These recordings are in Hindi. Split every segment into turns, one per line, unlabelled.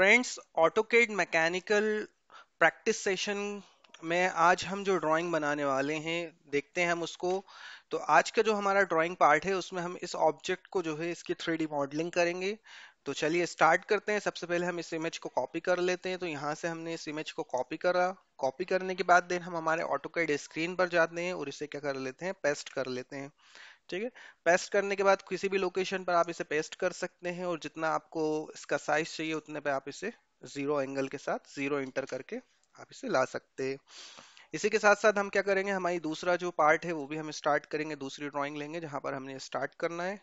friends AutoCAD mechanical practice session में आज हम जो ड्राइंग बनाने वाले हैं देखते हैं हम उसको तो आज का जो हमारा ड्राइंग पार्ट है उसमें हम इस ऑब्जेक्ट को जो है इसकी थ्री मॉडलिंग करेंगे तो चलिए स्टार्ट करते हैं सबसे पहले हम इस इमेज को कॉपी कर लेते हैं तो यहाँ से हमने इस इमेज को कॉपी करा कॉपी करने के बाद देन हम हमारे ऑटोकेड स्क्रीन पर जाते हैं और इसे क्या कर लेते हैं पेस्ट कर लेते हैं ठीक है पेस्ट करने के बाद किसी भी लोकेशन पर आप इसे पेस्ट कर सकते हैं और जितना आपको इसका साइज चाहिए उतने पर आप इसे जीरो एंगल के साथ जीरो इंटर करके आप इसे ला सकते हैं इसी के साथ साथ हम क्या करेंगे हमारी दूसरा जो पार्ट है वो भी हम स्टार्ट करेंगे दूसरी ड्राइंग लेंगे जहां पर हमने स्टार्ट करना है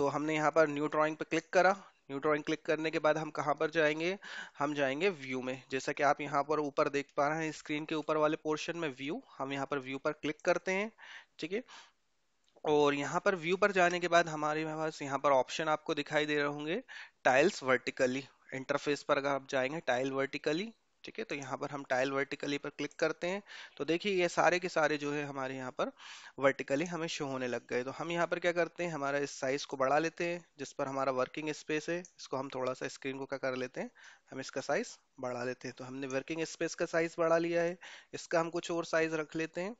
तो हमने यहाँ पर न्यू ड्राइंग पे क्लिक करा न्यू ड्राइंग क्लिक करने के बाद हम कहाँ पर जाएंगे हम जाएंगे व्यू में जैसा कि आप यहाँ पर ऊपर देख पा रहे हैं स्क्रीन के ऊपर वाले पोर्शन में व्यू हम यहाँ पर व्यू पर क्लिक करते हैं ठीक है और यहाँ पर व्यू पर जाने के बाद हमारे पास यहाँ पर ऑप्शन आपको दिखाई दे रहे होंगे टाइल्स वर्टिकली इंटरफेस पर अगर आप जाएंगे टाइल वर्टिकली ठीक है तो यहाँ पर हम टाइल वर्टिकली पर क्लिक करते हैं तो देखिए ये सारे के सारे जो है हमारे यहाँ पर वर्टिकली हमें शो होने लग गए तो हम यहाँ पर क्या करते हैं हमारा इस साइज को बढ़ा लेते हैं जिस पर हमारा वर्किंग स्पेस है इसको हम थोड़ा सा स्क्रीन को क्या कर लेते हैं हम इसका साइज बढ़ा लेते हैं तो हमने वर्किंग स्पेस का साइज बढ़ा लिया है इसका हम कुछ और साइज रख लेते हैं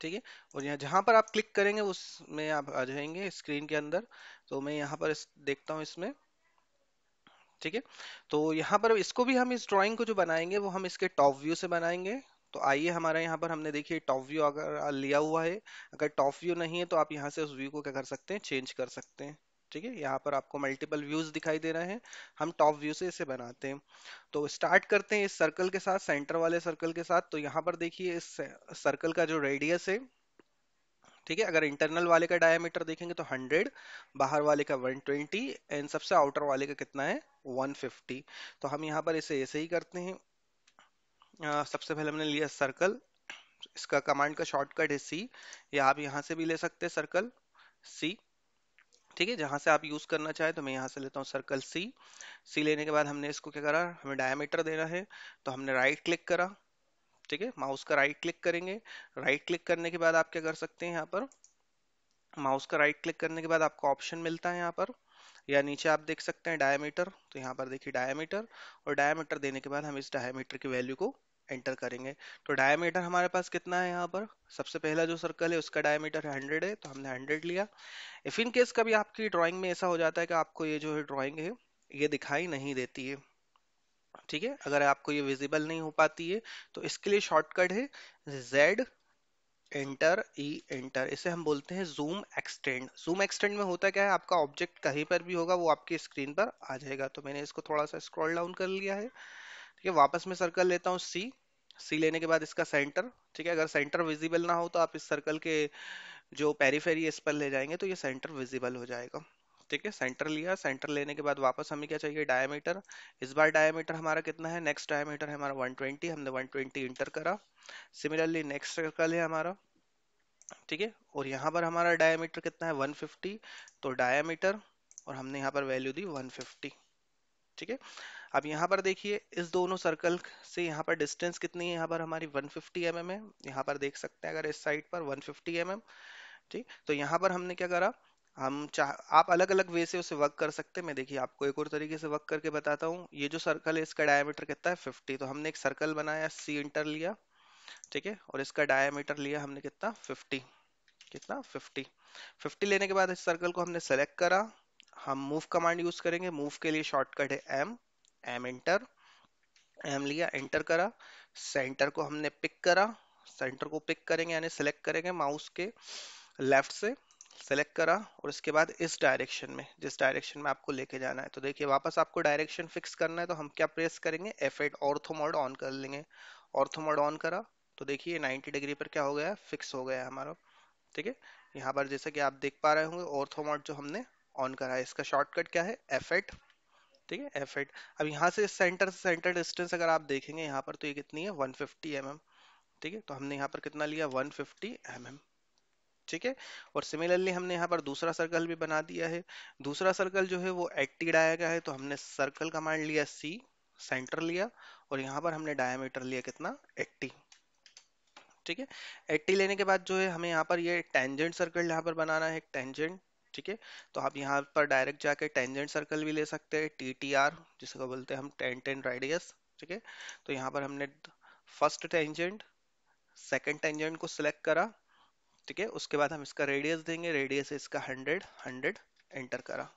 ठीक है और यहाँ जहाँ पर आप क्लिक करेंगे उसमें आप आ जाएंगे स्क्रीन के अंदर तो मैं यहाँ पर देखता हूँ इसमें ठीक है तो यहाँ पर इसको भी हम इस ड्रॉइंग को जो बनाएंगे वो हम इसके टॉप व्यू से बनाएंगे तो आइए हमारा यहाँ पर हमने देखिए टॉप व्यू अगर लिया हुआ है अगर टॉप व्यू नहीं है तो आप यहाँ से उस व्यू को क्या कर सकते हैं चेंज कर सकते हैं ठीक है यहाँ पर आपको मल्टीपल व्यूज दिखाई दे रहे हैं हम टॉप व्यू से इसे बनाते हैं तो स्टार्ट करते हैं इस सर्कल के साथ सेंटर वाले सर्कल के साथ तो यहाँ पर देखिए इस सर्कल का जो रेडियस है ठीक है अगर इंटरनल वाले का डायमीटर देखेंगे तो 100 बाहर वाले का 120 एंड सबसे आउटर वाले का कितना है 150 तो हम यहाँ पर इसे ऐसे ही करते हैं आ, सबसे पहले हमने लिया सर्कल इसका कमांड का शॉर्टकट है सी या आप यहाँ से भी ले सकते हैं सर्कल सी ठीक है जहां से आप यूज करना चाहे तो मैं यहाँ से लेता हूँ सर्कल सी सी लेने के बाद हमने इसको क्या करा हमें डायमीटर देना है तो हमने राइट क्लिक करा ठीक है माउस का राइट क्लिक करेंगे राइट क्लिक करने के बाद आप क्या कर सकते हैं यहाँ पर माउस का राइट क्लिक करने के बाद आपको ऑप्शन मिलता है यहाँ पर या नीचे आप देख सकते हैं डायमीटर तो यहाँ पर देखिए डायमीटर और डायमीटर देने के बाद हम इस डायमीटर की वैल्यू को एंटर करेंगे तो डायमीटर हमारे पास कितना है यहाँ पर सबसे पहला जो सर्कल है उसका डायमीटर हंड्रेड है तो हमने हंड्रेड लिया इफ इन केस कभी आपकी ड्राइंग में ऐसा हो जाता है कि आपको ये जो है ड्राइंग है ये दिखाई नहीं देती है ठीक है अगर आपको ये विजिबल नहीं हो पाती है तो इसके लिए शॉर्टकट है जेड एंटर ई एंटर इसे हम बोलते हैं जूम एक्सटेंड जूम एक्सटेंड में होता क्या है आपका ऑब्जेक्ट कहीं पर भी होगा वो आपकी स्क्रीन पर आ जाएगा तो मैंने इसको थोड़ा सा स्क्रॉल डाउन कर लिया है ये वापस मैं सर्कल लेता हूँ सी सी लेने के बाद इसका सेंटर ठीक है अगर सेंटर विजिबल ना हो तो आप इस सर्कल के जो पेरीफेरी इस पर ले जाएंगे तो ये सेंटर विजिबल हो जाएगा ठीक है सेंटर लिया सेंटर लेने के बाद वापस हमें क्या चाहिए डायमीटर इस बार डायमीटर हमारा कितना है नेक्स्ट डायमीटर है हमारा 120 हमने 120 इंटर करा सिमिलरली नेक्स्ट सर्कल है हमारा ठीक है और यहाँ पर हमारा डायमीटर कितना है 150 तो डायमीटर और हमने यहाँ पर वैल्यू दी 150 ठीक है अब यहाँ पर देखिए इस दोनों सर्कल से यहाँ पर डिस्टेंस कितनी है यहाँ पर हमारी 150 फिफ्टी mm है यहाँ पर देख सकते हैं अगर इस साइड पर 150 फिफ्टी mm ठीक तो यहाँ पर हमने क्या करा हम चाह आप अलग अलग वे से उसे वर्क कर सकते हैं मैं देखिए आपको एक और तरीके से वर्क करके बताता हूँ ये जो सर्कल है इसका डायमीटर कितना है 50 तो हमने एक सर्कल बनाया सी इंटर लिया ठीक है और इसका डायमीटर लिया हमने कितना 50 कितना 50 50 लेने के बाद इस सर्कल को हमने सेलेक्ट करा हम मूव कमांड यूज करेंगे मूव के लिए शॉर्टकट है एम एम एंटर एम लिया एंटर करा सेंटर को हमने पिक करा सेंटर को पिक करेंगे यानी सिलेक्ट करेंगे माउस के लेफ्ट से सेलेक्ट करा और इसके बाद इस डायरेक्शन में जिस डायरेक्शन में आपको लेके जाना है तो देखिए वापस आपको डायरेक्शन फिक्स करना है तो हम क्या प्रेस करेंगे एफ एड ऑर्थोमोड ऑन कर लेंगे ऑर्थोमोड ऑन करा तो देखिए 90 डिग्री पर क्या हो गया फिक्स हो गया हमारा ठीक है यहाँ पर जैसा कि आप देख पा रहे होंगे ऑर्थोमोड जो हमने ऑन करा है इसका शॉर्टकट क्या है एफ ठीक है एफ अब यहाँ से सेंटर से सेंटर डिस्टेंस अगर आप देखेंगे यहाँ पर तो ये कितनी है 150 फिफ्टी mm, ठीक है तो हमने यहाँ पर कितना लिया 150 फिफ्टी mm, ठीक है और सिमिलरली हमने यहाँ पर दूसरा सर्कल भी बना दिया है दूसरा सर्कल जो है वो एट्टी डाया है तो हमने सर्कल का मान लिया सी सेंटर लिया और यहाँ पर हमने डायमीटर लिया कितना एट्टी ठीक है एट्टी लेने के बाद जो है हमें यहाँ पर ये टेंजेंट सर्कल यहाँ पर बनाना है टेंजेंट ठीक है तो आप यहाँ पर डायरेक्ट जाके टेंजेंट सर्कल भी ले सकते हैं टी टी आर जिसको बोलते हैं हम टेन टेन रेडियस ठीक है तो यहाँ पर हमने फर्स्ट टेंजेंट सेकेंड टेंजेंट को सिलेक्ट करा ठीक है उसके बाद हम इसका रेडियस देंगे रेडियस इसका हंड्रेड हंड्रेड एंटर करा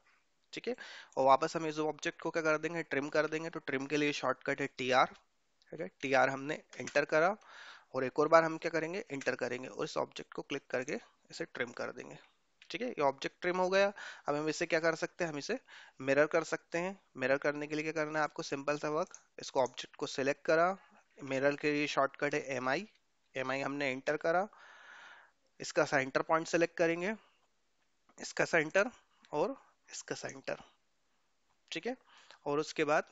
ठीक है और वापस हम इस ऑब्जेक्ट को क्या कर देंगे ट्रिम कर देंगे तो ट्रिम के लिए शॉर्टकट है टी आर ठीक है टी आर हमने एंटर करा और एक और बार हम क्या करेंगे एंटर करेंगे और इस ऑब्जेक्ट को क्लिक करके इसे ट्रिम कर देंगे ठीक है ये ऑब्जेक्ट ट्रिम हो गया अब हम इसे क्या कर सकते हैं हम इसे मिरर कर सकते हैं मिरर करने के लिए क्या करना है आपको सिंपल सा वर्क इसको ऑब्जेक्ट को सिलेक्ट करा मिरर के लिए शॉर्टकट है एम आई एम आई हमने एंटर करा इसका सेंटर पॉइंट सेलेक्ट करेंगे इसका सेंटर और इसका सेंटर ठीक है और उसके बाद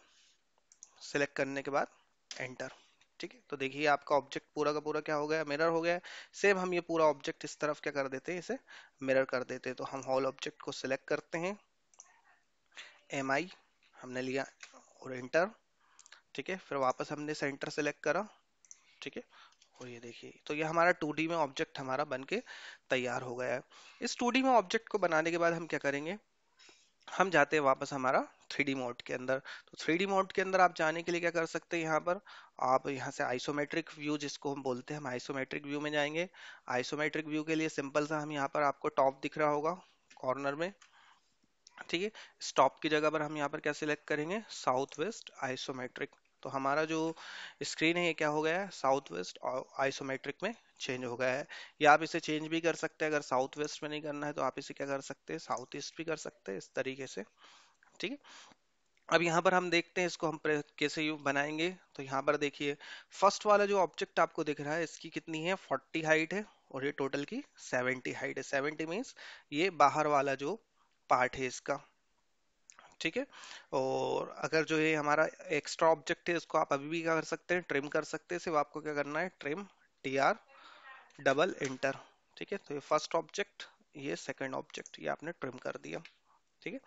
सिलेक्ट करने के बाद एंटर ठीक है तो देखिए आपका ऑब्जेक्ट पूरा का पूरा क्या हो गया मिरर हो गया सेम हम ये पूरा ऑब्जेक्ट इस तरफ क्या कर देते हैं इसे मिरर कर देते हैं तो हम हॉल ऑब्जेक्ट को सिलेक्ट करते हैं एम आई हमने लिया और इंटर ठीक है फिर वापस हमने सेंटर सेलेक्ट करा ठीक है और ये देखिए तो ये हमारा 2D में ऑब्जेक्ट हमारा बनके तैयार हो गया है इस 2D में ऑब्जेक्ट को बनाने के बाद हम क्या करेंगे हम जाते हैं वापस हमारा थ्री मोड के अंदर तो थ्री मोड के अंदर आप जाने के लिए क्या कर सकते हैं यहाँ पर आप यहाँ से आइसोमेट्रिक व्यू जिसको हम बोलते हैं हम आइसोमेट्रिक व्यू में जाएंगे आइसोमेट्रिक व्यू के लिए सिंपल सा हम यहाँ पर आपको टॉप दिख रहा होगा कॉर्नर में ठीक है स्टॉप की जगह पर हम यहाँ पर क्या सिलेक्ट करेंगे साउथ वेस्ट आइसोमेट्रिक तो हमारा जो स्क्रीन है ये क्या हो गया है साउथ वेस्ट आइसोमेट्रिक में चेंज हो गया है या आप इसे चेंज भी कर सकते हैं अगर साउथ वेस्ट में नहीं करना है तो आप इसे क्या कर सकते हैं साउथ ईस्ट भी कर सकते हैं इस तरीके से ठीक है अब यहाँ पर हम देखते हैं इसको हम कैसे यू बनाएंगे तो यहाँ पर देखिए फर्स्ट वाला जो ऑब्जेक्ट आपको दिख रहा है इसकी कितनी है फोर्टी हाइट है और ये टोटल की सेवेंटी हाइट है सेवेंटी मीन्स ये बाहर वाला जो पार्ट है इसका ठीक है और अगर जो ये हमारा एक्स्ट्रा ऑब्जेक्ट है इसको आप अभी भी क्या कर सकते हैं ट्रिम कर सकते हैं सिर्फ आपको क्या करना है trim T R double enter ठीक है तो ये फर्स्ट ऑब्जेक्ट ये सेकंड ऑब्जेक्ट ये आपने ट्रिम कर दिया ठीक है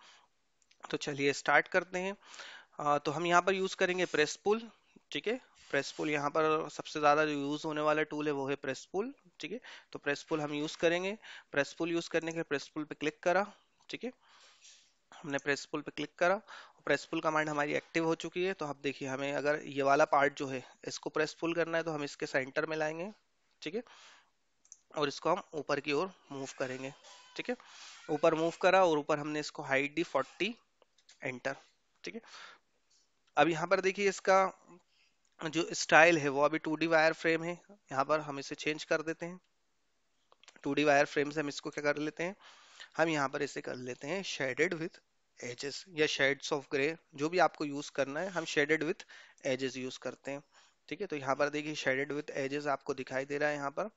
तो चलिए स्टार्ट करते हैं आ, तो हम यहाँ पर यूज करेंगे प्रेस पुल ठीक है प्रेस पुल यहाँ पर सबसे ज़्यादा जो यूज़ होने वाला टूल है वो है प्रेस पुल ठीक है तो प्रेस पुल हम यूज़ करेंगे प्रेस पुल यूज़ करने के प्रेस पुल पे क्लिक करा ठीक है हमने प्रेस पुल पे क्लिक करा और प्रेस पुल कमांड हमारी एक्टिव हो चुकी है तो आप देखिए हमें अगर ये वाला पार्ट जो है इसको प्रेस पुल करना है तो हम इसके सेंटर में लाएंगे ठीक है और इसको हम ऊपर की ओर मूव करेंगे ठीक है ऊपर मूव करा और ऊपर हमने इसको हाइट दी फोर्टी एंटर ठीक है अब यहाँ पर देखिए इसका जो स्टाइल है वो अभी टू डी वायर फ्रेम है यहाँ पर हम इसे चेंज कर देते हैं टू डी वायर फ्रेम से हम इसको क्या कर लेते हैं हम यहाँ पर इसे कर लेते हैं शेडेड विथ एजेस या शेड्स ऑफ ग्रे जो भी आपको यूज करना है हम शेडेड विथ एजेस यूज करते हैं ठीक है तो यहाँ पर देखिए शेडेड विथ एजेस आपको दिखाई दे रहा है यहाँ पर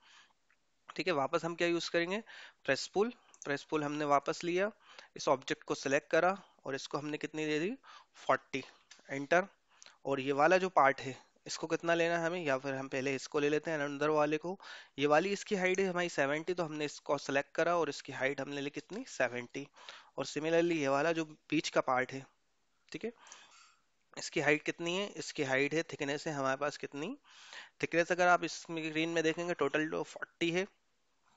ठीक है वापस हम क्या यूज करेंगे प्रेसपुल प्रेसपुल हमने वापस लिया इस ऑब्जेक्ट को सिलेक्ट करा और इसको हमने कितनी दे दी फोर्टी एंटर और ये वाला जो पार्ट है इसको कितना लेना है हमें या फिर हम पहले इसको ले लेते हैं अंदर वाले को ये वाली इसकी हाइट है हमारी 70 तो हमने इसको सेलेक्ट करा और इसकी हाइट हमने ली कितनी 70 और सिमिलरली ये वाला जो बीच का पार्ट है ठीक है इसकी हाइट कितनी है इसकी हाइट है थिकनेस है हमारे पास कितनी थिकनेस अगर आप इस स्क्रीन में देखेंगे टोटल तो फोर्टी है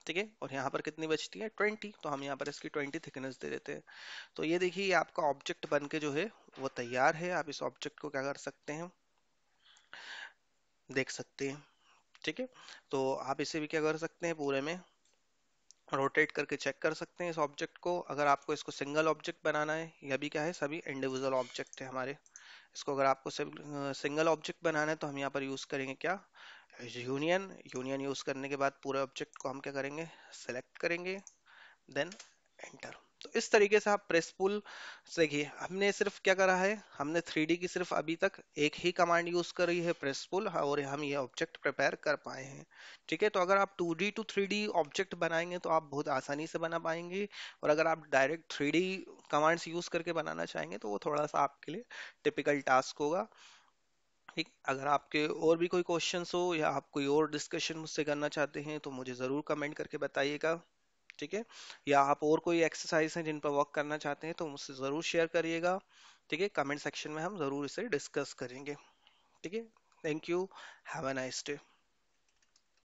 ठीक है और यहाँ पर कितनी बचती है ट्वेंटी तो हम यहाँ पर इसकी ट्वेंटी थिकनेस दे देते हैं तो ये देखिए आपका ऑब्जेक्ट बन के जो है वो तैयार है आप इस ऑब्जेक्ट को क्या कर सकते हैं देख सकते हैं ठीक है तो आप इसे भी क्या कर सकते हैं पूरे में रोटेट करके चेक कर सकते हैं इस ऑब्जेक्ट को अगर आपको इसको सिंगल ऑब्जेक्ट बनाना है यह भी क्या है सभी इंडिविजुअल ऑब्जेक्ट है हमारे इसको अगर आपको सिंगल ऑब्जेक्ट बनाना है तो हम यहाँ पर यूज़ करेंगे क्या यूनियन यूनियन यूज़ करने के बाद पूरे ऑब्जेक्ट को हम क्या करेंगे सेलेक्ट करेंगे देन एंटर तो इस तरीके से आप प्रेस पुल देखिए हमने सिर्फ क्या करा है हमने थ्री की सिर्फ अभी तक एक ही कमांड यूज करी है प्रेस पुल हाँ, और हम ये ऑब्जेक्ट प्रिपेयर कर पाए हैं ठीक है तो अगर आप two D to three object बनाएंगे तो आप बहुत आसानी से बना पाएंगे और अगर आप डायरेक्ट थ्री कमांड्स यूज करके बनाना चाहेंगे तो वो थोड़ा सा आपके लिए टिपिकल टास्क होगा ठीक अगर आपके और भी कोई क्वेश्चन हो या आप कोई और डिस्कशन मुझसे करना चाहते हैं तो मुझे ज़रूर कमेंट करके बताइएगा ठीक है या आप और कोई एक्सरसाइज हैं जिन पर वर्क करना चाहते हैं तो मुझसे ज़रूर शेयर करिएगा ठीक है कमेंट सेक्शन में हम ज़रूर इसे डिस्कस करेंगे ठीक है thank you have a nice day